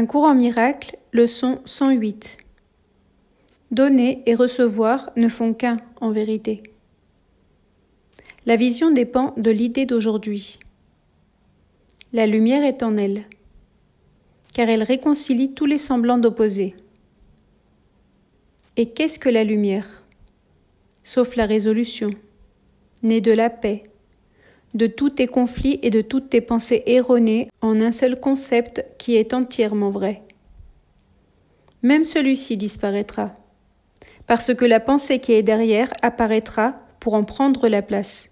Un courant en miracle, leçon 108. Donner et recevoir ne font qu'un, en vérité. La vision dépend de l'idée d'aujourd'hui. La lumière est en elle, car elle réconcilie tous les semblants d'opposés. Et qu'est-ce que la lumière Sauf la résolution, née de la paix, de tous tes conflits et de toutes tes pensées erronées en un seul concept qui est entièrement vrai. Même celui-ci disparaîtra, parce que la pensée qui est derrière apparaîtra pour en prendre la place.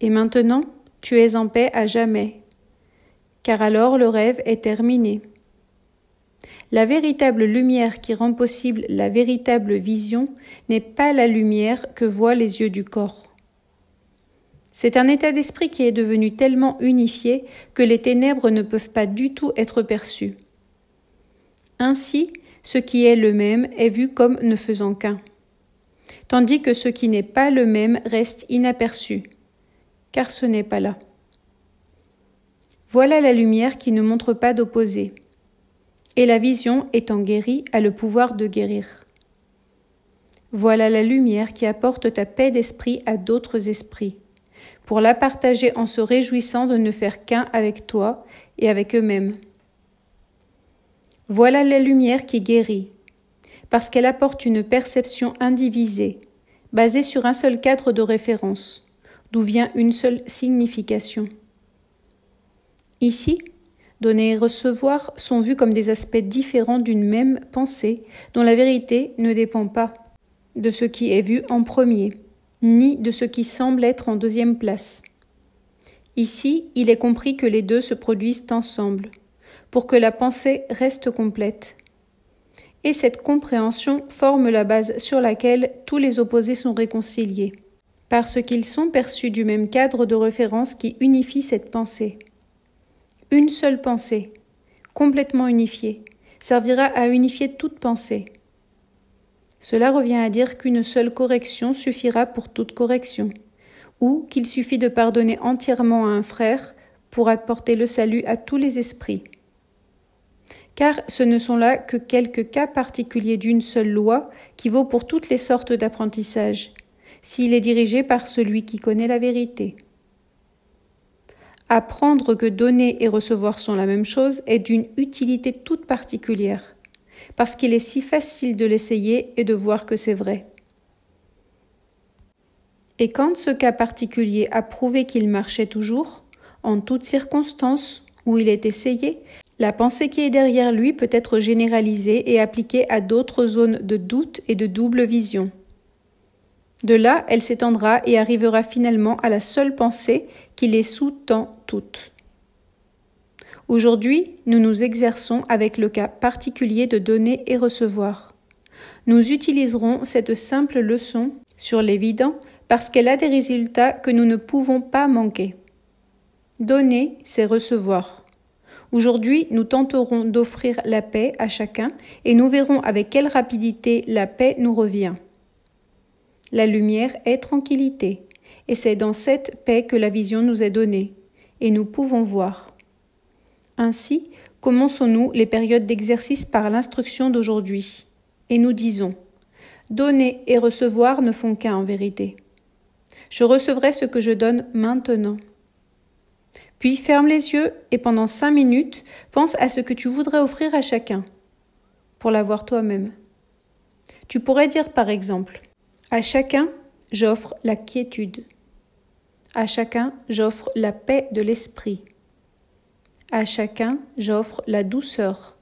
Et maintenant, tu es en paix à jamais, car alors le rêve est terminé. La véritable lumière qui rend possible la véritable vision n'est pas la lumière que voient les yeux du corps. C'est un état d'esprit qui est devenu tellement unifié que les ténèbres ne peuvent pas du tout être perçues. Ainsi, ce qui est le même est vu comme ne faisant qu'un, tandis que ce qui n'est pas le même reste inaperçu, car ce n'est pas là. Voilà la lumière qui ne montre pas d'opposé, et la vision étant guérie a le pouvoir de guérir. Voilà la lumière qui apporte ta paix d'esprit à d'autres esprits pour la partager en se réjouissant de ne faire qu'un avec toi et avec eux-mêmes. Voilà la lumière qui guérit, parce qu'elle apporte une perception indivisée, basée sur un seul cadre de référence, d'où vient une seule signification. Ici, donner et recevoir sont vus comme des aspects différents d'une même pensée dont la vérité ne dépend pas de ce qui est vu en premier ni de ce qui semble être en deuxième place. Ici, il est compris que les deux se produisent ensemble, pour que la pensée reste complète. Et cette compréhension forme la base sur laquelle tous les opposés sont réconciliés, parce qu'ils sont perçus du même cadre de référence qui unifie cette pensée. Une seule pensée, complètement unifiée, servira à unifier toute pensée. Cela revient à dire qu'une seule correction suffira pour toute correction, ou qu'il suffit de pardonner entièrement à un frère pour apporter le salut à tous les esprits. Car ce ne sont là que quelques cas particuliers d'une seule loi qui vaut pour toutes les sortes d'apprentissage, s'il est dirigé par celui qui connaît la vérité. Apprendre que donner et recevoir sont la même chose est d'une utilité toute particulière parce qu'il est si facile de l'essayer et de voir que c'est vrai. Et quand ce cas particulier a prouvé qu'il marchait toujours, en toutes circonstances où il est essayé, la pensée qui est derrière lui peut être généralisée et appliquée à d'autres zones de doute et de double vision. De là, elle s'étendra et arrivera finalement à la seule pensée qui les sous-tend toutes. Aujourd'hui, nous nous exerçons avec le cas particulier de donner et recevoir. Nous utiliserons cette simple leçon sur l'évident parce qu'elle a des résultats que nous ne pouvons pas manquer. Donner, c'est recevoir. Aujourd'hui, nous tenterons d'offrir la paix à chacun et nous verrons avec quelle rapidité la paix nous revient. La lumière est tranquillité, et c'est dans cette paix que la vision nous est donnée, et nous pouvons voir. Ainsi, commençons-nous les périodes d'exercice par l'instruction d'aujourd'hui, et nous disons Donner et recevoir ne font qu'un en vérité. Je recevrai ce que je donne maintenant. Puis ferme les yeux et pendant cinq minutes, pense à ce que tu voudrais offrir à chacun, pour l'avoir toi-même. Tu pourrais dire par exemple À chacun, j'offre la quiétude. À chacun, j'offre la paix de l'esprit. À chacun, j'offre la douceur.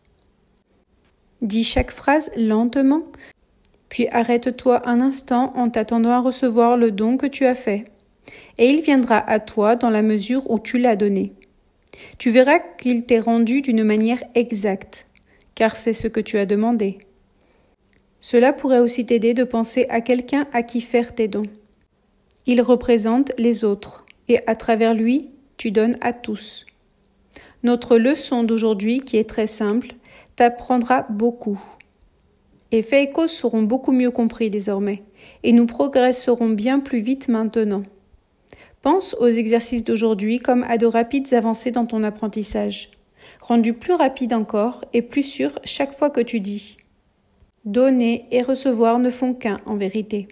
Dis chaque phrase lentement, puis arrête-toi un instant en t'attendant à recevoir le don que tu as fait. Et il viendra à toi dans la mesure où tu l'as donné. Tu verras qu'il t'est rendu d'une manière exacte, car c'est ce que tu as demandé. Cela pourrait aussi t'aider de penser à quelqu'un à qui faire tes dons. Il représente les autres, et à travers lui, tu donnes à tous. Notre leçon d'aujourd'hui, qui est très simple, t'apprendra beaucoup. Effets et causes seront beaucoup mieux compris désormais, et nous progresserons bien plus vite maintenant. Pense aux exercices d'aujourd'hui comme à de rapides avancées dans ton apprentissage, Rendu plus rapide encore et plus sûr chaque fois que tu dis. Donner et recevoir ne font qu'un en vérité.